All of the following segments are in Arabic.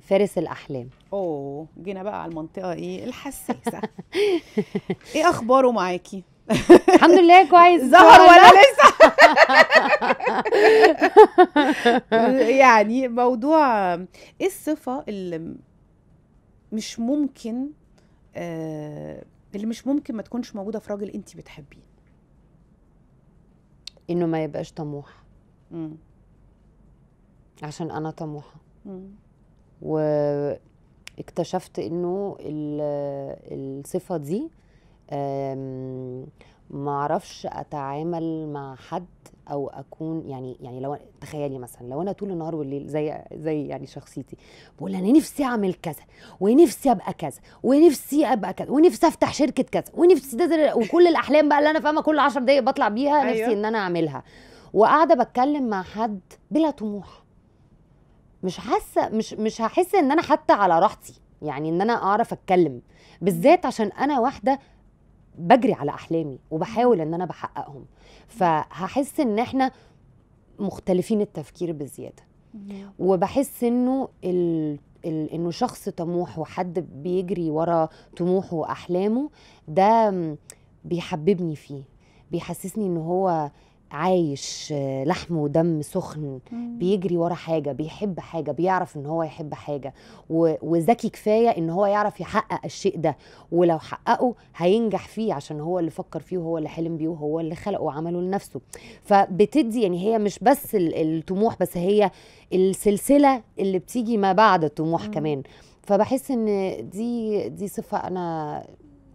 فارس الاحلام اوه جينا بقى على المنطقه ايه الحساسه ايه اخباره معاكي الحمد لله كويس ظهر ولا لسه يعني موضوع ايه الصفه اللي مش ممكن آه اللي مش ممكن ما تكونش موجوده في راجل انت بتحبيه انه ما يبقاش طموح عشان انا طموحه واكتشفت انه الصفه دي معرفش اتعامل مع حد او اكون يعني يعني لو تخيلي مثلا لو انا طول النهار والليل زي زي يعني شخصيتي بقول انا نفسي اعمل كذا ونفسي ابقى كذا ونفسي ابقى كذا ونفسي افتح شركه كذا ونفسي ده وكل الاحلام بقى اللي انا فاهمه كل 10 دقايق بطلع بيها أيوة. نفسي ان انا اعملها وقاعده بتكلم مع حد بلا طموح مش حاسه مش مش هحس ان انا حتى على راحتي يعني ان انا اعرف اتكلم بالذات عشان انا واحده بجري على احلامي وبحاول ان انا بحققهم فهحس ان احنا مختلفين التفكير بزياده وبحس انه ال... ال... انه شخص طموح وحد بيجري ورا طموحه واحلامه ده بيحببني فيه بيحسسني ان هو عايش آه، لحم ودم سخن بيجري ورا حاجه بيحب حاجه بيعرف ان هو يحب حاجه وذكي كفايه ان هو يعرف يحقق الشيء ده ولو حققه هينجح فيه عشان هو اللي فكر فيه وهو اللي حلم بيه وهو اللي خلقه وعمله لنفسه فبتدي يعني هي مش بس الطموح بس هي السلسله اللي بتيجي ما بعد الطموح كمان فبحس ان دي دي صفه انا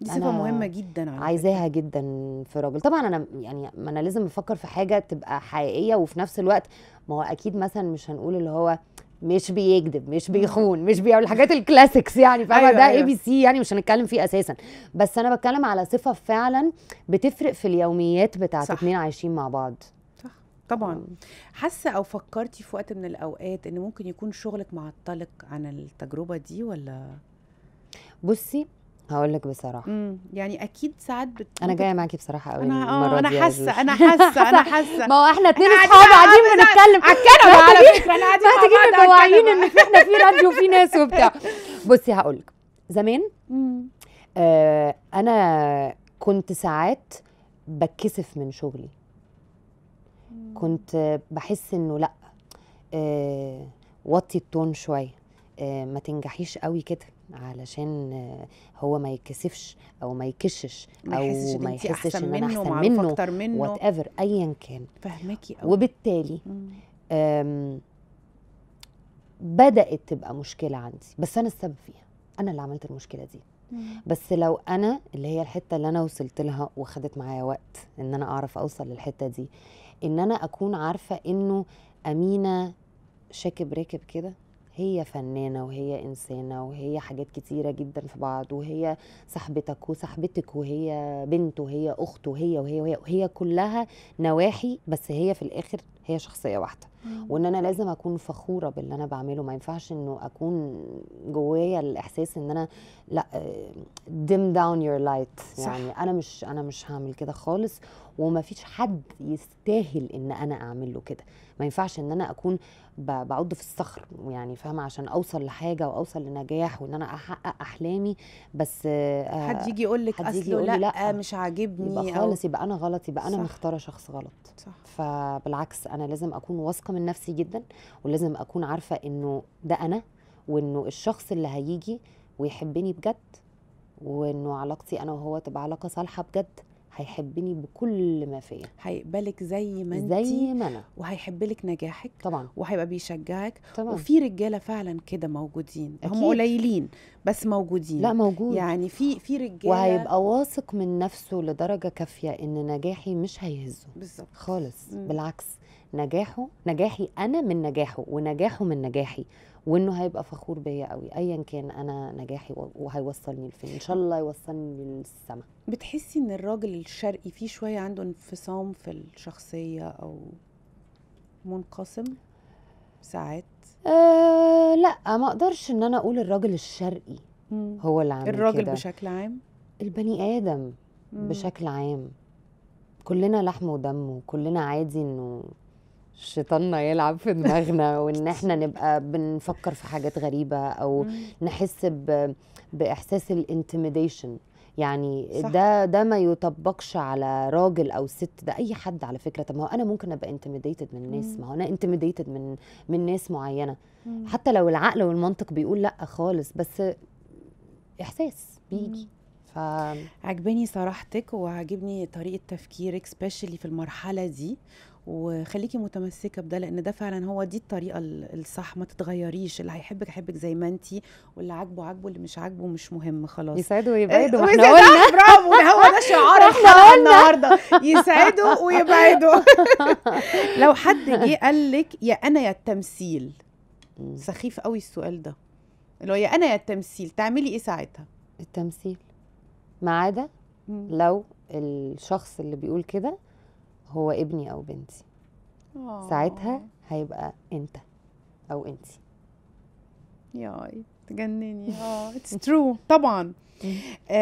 دي صفه مهمه جدا على عايزاها جدا في راجل طبعا انا يعني ما انا لازم افكر في حاجه تبقى حقيقيه وفي نفس الوقت ما هو اكيد مثلا مش هنقول اللي هو مش بيكذب مش بيخون مش بيعمل الحاجات الكلاسيكس يعني فاهمه أيوة ده اي بي سي يعني مش هنتكلم فيه اساسا بس انا بتكلم على صفه فعلا بتفرق في اليوميات بتاعه اتنين عايشين مع بعض صح طبعا حاسه او فكرتي في وقت من الاوقات ان ممكن يكون شغلك معطلك عن التجربه دي ولا بصي هقول لك بصراحه امم يعني اكيد ساعات بت... انا جايه معاكي بصراحه قوي انا اه انا حاسه انا حاسه انا حاسه ما هو احنا اتنين اصحاب قاعدين بنتكلم على الكنبه على فكره انا قاعدين محتاجين متوعيين ان احنا في راديو وفي ناس وبتاع بصي هقول لك زمان آه انا كنت ساعات بتكسف من شغلي كنت بحس انه لا آه وطي التون شويه آه ما تنجحيش قوي كده علشان هو ما يتكسفش او ما يكشش او ما يحسش ان انا احسن منه, أكتر منه وات ايفر ايا كان فهمكي قوي وبالتالي بدات تبقى مشكله عندي بس انا السبب فيها انا اللي عملت المشكله دي بس لو انا اللي هي الحته اللي انا وصلت لها وخدت معايا وقت ان انا اعرف اوصل للحته دي ان انا اكون عارفه انه امينه شاكب راكب كده هي فنانة وهي إنسانة وهي حاجات كتيرة جدا في بعض وهي صاحبتك وصاحبتك وهي بنت وهي أخت وهي وهي وهي, وهي كلها نواحي بس هي في الآخر هي شخصية واحدة وان انا لازم اكون فخوره باللي انا بعمله ما ينفعش انه اكون جوايا الاحساس ان انا لا dim down your light يعني صح. انا مش انا مش هعمل كده خالص وما فيش حد يستاهل ان انا اعمل له كده ما ينفعش ان انا اكون بعض في الصخر يعني فاهمه عشان اوصل لحاجه واوصل لنجاح وان انا احقق احلامي بس آه، حد يجي يقول لك اصله لا, لا مش عاجبني يبقى خالص يبقى انا غلط يبقى انا مختاره شخص غلط صح فبالعكس انا لازم اكون واثقه من نفسي جدا ولازم اكون عارفه انه ده انا وانه الشخص اللي هيجي ويحبني بجد وانه علاقتي انا وهو تبقى علاقه صالحه بجد هيحبني بكل ما فيا هيقبلك زي ما انت زي ما انا وهيحب لك نجاحك طبعا وهيبقى بيشجعك طبعا وفي رجاله فعلا كده موجودين أكيد. هم قليلين بس موجودين لا موجود يعني في في رجاله وهيبقى واثق من نفسه لدرجه كافيه ان نجاحي مش هيهزه بالظبط خالص م. بالعكس نجاحه نجاحي انا من نجاحه ونجاحه من نجاحي وانه هيبقى فخور بيا قوي ايا كان انا نجاحي وهيوصلني لفين ان شاء الله يوصلني للسما بتحسي ان الراجل الشرقي فيه شويه عنده انفصام في الشخصيه او منقسم ساعات آه لا ما اقدرش ان انا اقول الراجل الشرقي مم. هو اللي عامل الراجل كدا. بشكل عام البني ادم مم. بشكل عام كلنا لحم ودم وكلنا عادي انه شيطاننا يلعب في دماغنا وان احنا نبقى بنفكر في حاجات غريبه او نحس ب... باحساس الانتميديشن يعني صح. ده ده ما يطبقش على راجل او ست ده اي حد على فكره طب ما هو انا ممكن ابقى انتميديتد من الناس ما هو انا انتميديتد من من ناس معينه مم. حتى لو العقل والمنطق بيقول لا خالص بس احساس بيجي ف عجباني صراحتك وعجبني طريقه تفكيرك سبيشالي في المرحله دي وخليكي متمسكه بده لان ده فعلا هو دي الطريقه الصح ما تتغيريش اللي هيحبك هيحبك زي ما انت واللي عاجبه عاجبه اللي مش عاجبه مش مهم خلاص يسعده إيه، ويبعده احنا قلنا برافو هو ده شعار النهارده يسعده ويبعده لو حد جه قال لك يا انا يا التمثيل سخيف قوي السؤال ده اللي هو يا انا يا التمثيل تعملي ايه ساعتها التمثيل ما عدا لو الشخص اللي بيقول كده هو ابني او بنتي أوه. ساعتها هيبقى انت او انتي ياي تجنني اه اتس ترو طبعا